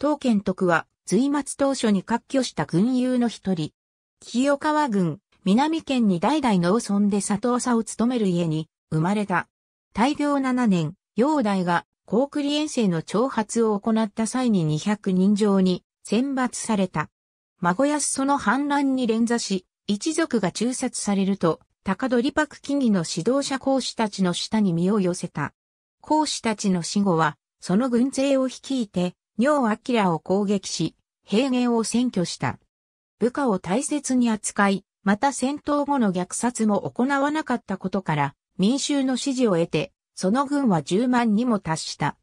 当県徳は、随末当初に割拠した軍友の一人。清川郡、南県に代々農村で佐藤佐を務める家に生まれた。大病7年、陽代が高栗遠征の挑発を行った際に200人上に選抜された。孫安その反乱に連座し、一族が中殺されると、高取幕木々の指導者講師たちの下に身を寄せた。講師たちの死後は、その軍勢を率いて、尿明を攻撃し、平原を占拠した。部下を大切に扱い、また戦闘後の虐殺も行わなかったことから、民衆の支持を得て、その軍は10万にも達した。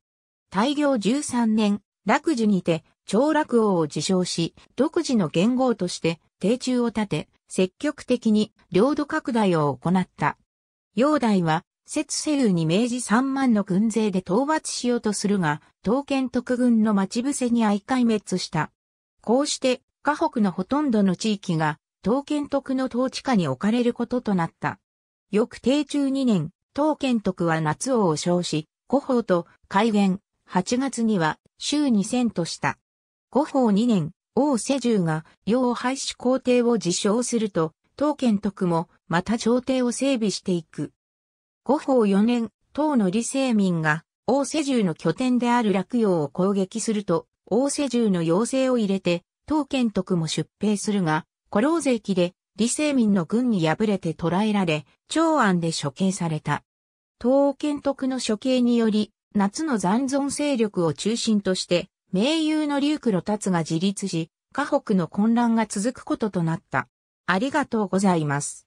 大行13年、楽寿にて、長楽王を自称し、独自の元号として、定中を立て、積極的に領土拡大を行った。煬代は、節世ウに明治3万の軍勢で討伐しようとするが、刀剣特軍の待ち伏せに相壊滅した。こうして、河北のほとんどの地域が、刀剣徳の統治下に置かれることとなった。翌定中2年、刀剣徳は夏王を称し、古法と改元、8月には、2000とした。古法2年、王世獣が、要廃止皇帝を自称すると、刀剣徳も、また朝廷を整備していく。五方4年、唐の李世民が、王世獣の拠点である洛陽を攻撃すると、王世獣の要請を入れて、唐建徳も出兵するが、古老税期で、李世民の軍に敗れて捕らえられ、長安で処刑された。唐建徳の処刑により、夏の残存勢力を中心として、盟友の竜黒達が自立し、河北の混乱が続くこととなった。ありがとうございます。